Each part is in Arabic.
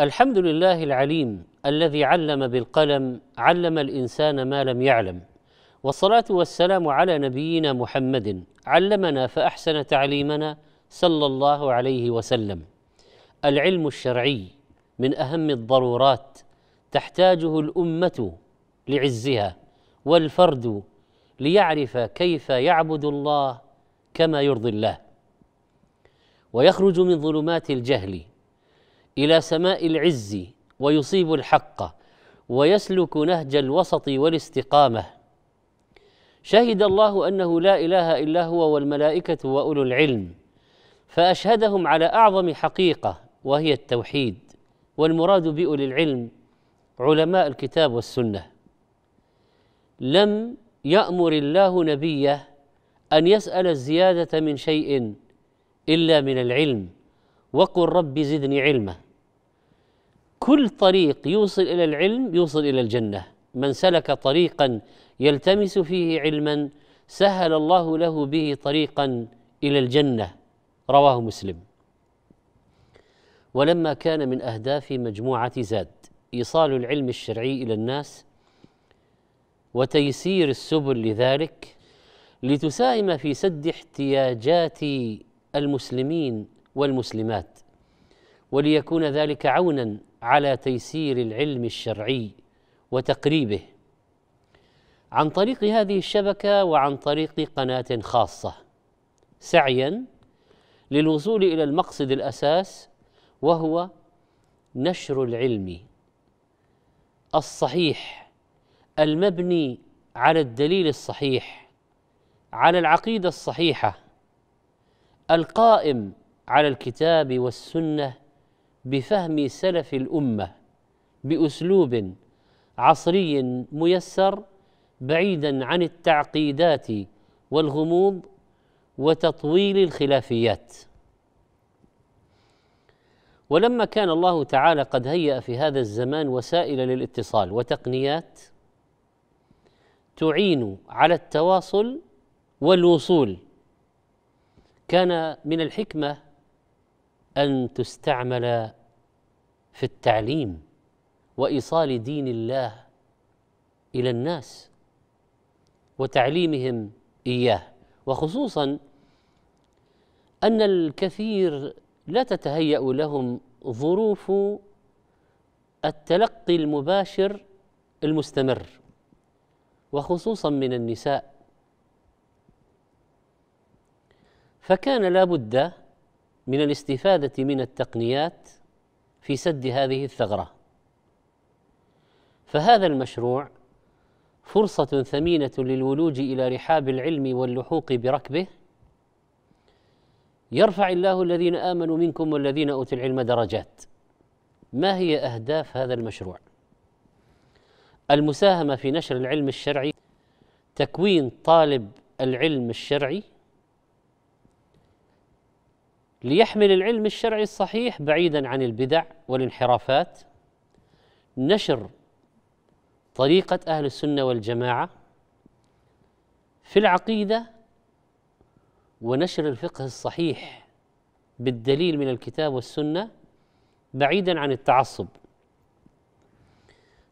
الحمد لله العليم الذي علم بالقلم علم الانسان ما لم يعلم والصلاه والسلام على نبينا محمد علمنا فاحسن تعليمنا صلى الله عليه وسلم العلم الشرعي من اهم الضرورات تحتاجه الامه لعزها والفرد ليعرف كيف يعبد الله كما يرضي الله ويخرج من ظلمات الجهل الى سماء العز ويصيب الحق ويسلك نهج الوسط والاستقامه شهد الله انه لا اله الا هو والملائكه واولو العلم فاشهدهم على اعظم حقيقه وهي التوحيد والمراد باولي العلم علماء الكتاب والسنه لم يامر الله نبيه ان يسال الزياده من شيء الا من العلم وقل رب زدني علما كل طريق يوصل الى العلم يوصل الى الجنه من سلك طريقا يلتمس فيه علما سهل الله له به طريقا الى الجنه رواه مسلم ولما كان من اهداف مجموعه زاد ايصال العلم الشرعي الى الناس وتيسير السبل لذلك لتساهم في سد احتياجات المسلمين والمسلمات وليكون ذلك عونا على تيسير العلم الشرعي وتقريبه عن طريق هذه الشبكه وعن طريق قناه خاصه سعيا للوصول الى المقصد الاساس وهو نشر العلم الصحيح المبني على الدليل الصحيح على العقيده الصحيحه القائم على الكتاب والسنه بفهم سلف الامه باسلوب عصري ميسر بعيدا عن التعقيدات والغموض وتطويل الخلافيات ولما كان الله تعالى قد هيأ في هذا الزمان وسائل للاتصال وتقنيات تعين على التواصل والوصول كان من الحكمه ان تستعمل في التعليم وايصال دين الله الى الناس وتعليمهم اياه وخصوصا ان الكثير لا تتهيا لهم ظروف التلقي المباشر المستمر وخصوصا من النساء فكان لا بد من الاستفاده من التقنيات في سد هذه الثغره فهذا المشروع فرصه ثمينه للولوج الى رحاب العلم واللحوق بركبه يرفع الله الذين امنوا منكم والذين اوتوا العلم درجات ما هي اهداف هذا المشروع المساهمه في نشر العلم الشرعي تكوين طالب العلم الشرعي ليحمل العلم الشرعي الصحيح بعيدا عن البدع والانحرافات نشر طريقة أهل السنة والجماعة في العقيدة ونشر الفقه الصحيح بالدليل من الكتاب والسنة بعيدا عن التعصب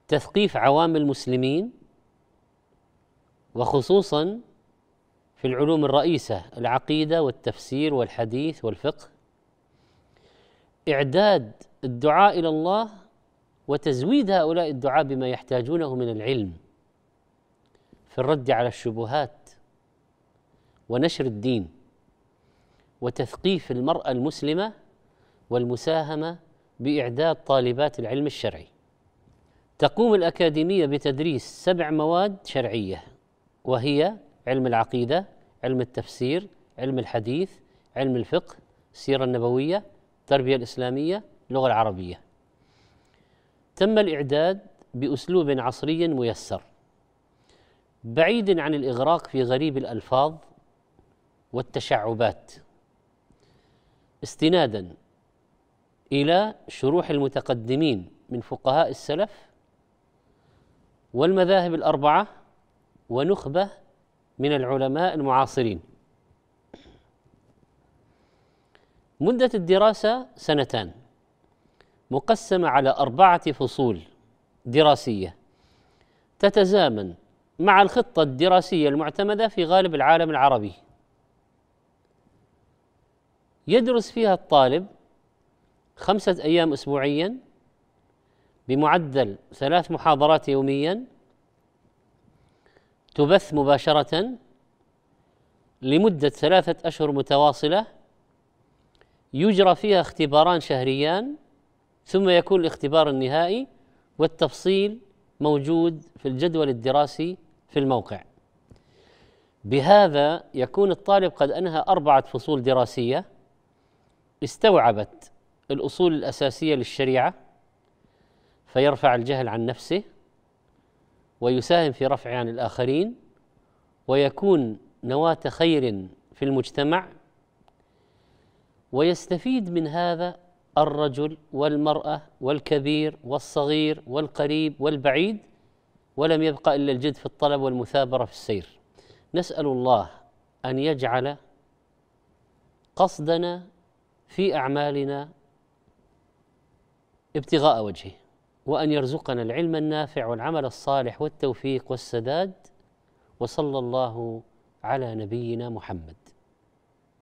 تثقيف عوام المسلمين وخصوصا في العلوم الرئيسة العقيدة والتفسير والحديث والفقه إعداد الدعاء إلى الله وتزويد هؤلاء الدعاء بما يحتاجونه من العلم في الرد على الشبهات ونشر الدين وتثقيف المرأة المسلمة والمساهمة بإعداد طالبات العلم الشرعي تقوم الأكاديمية بتدريس سبع مواد شرعية وهي علم العقيدة علم التفسير علم الحديث علم الفقه السيرة النبوية التربية الإسلامية اللغة العربية تم الإعداد بأسلوب عصري ميسر بعيد عن الإغراق في غريب الألفاظ والتشعبات استنادا إلى شروح المتقدمين من فقهاء السلف والمذاهب الأربعة ونخبة من العلماء المعاصرين مدة الدراسة سنتان مقسمة على أربعة فصول دراسية تتزامن مع الخطة الدراسية المعتمدة في غالب العالم العربي يدرس فيها الطالب خمسة أيام أسبوعيا بمعدل ثلاث محاضرات يوميا تبث مباشرة لمدة ثلاثة أشهر متواصلة يجرى فيها اختباران شهريان ثم يكون الاختبار النهائي والتفصيل موجود في الجدول الدراسي في الموقع بهذا يكون الطالب قد أنهى أربعة فصول دراسية استوعبت الأصول الأساسية للشريعة فيرفع الجهل عن نفسه ويساهم في رفع عن الآخرين ويكون نواة خير في المجتمع ويستفيد من هذا الرجل والمرأة والكبير والصغير والقريب والبعيد ولم يبقى إلا الجد في الطلب والمثابرة في السير نسأل الله أن يجعل قصدنا في أعمالنا ابتغاء وجهه وأن يرزقنا العلم النافع والعمل الصالح والتوفيق والسداد وصلى الله على نبينا محمد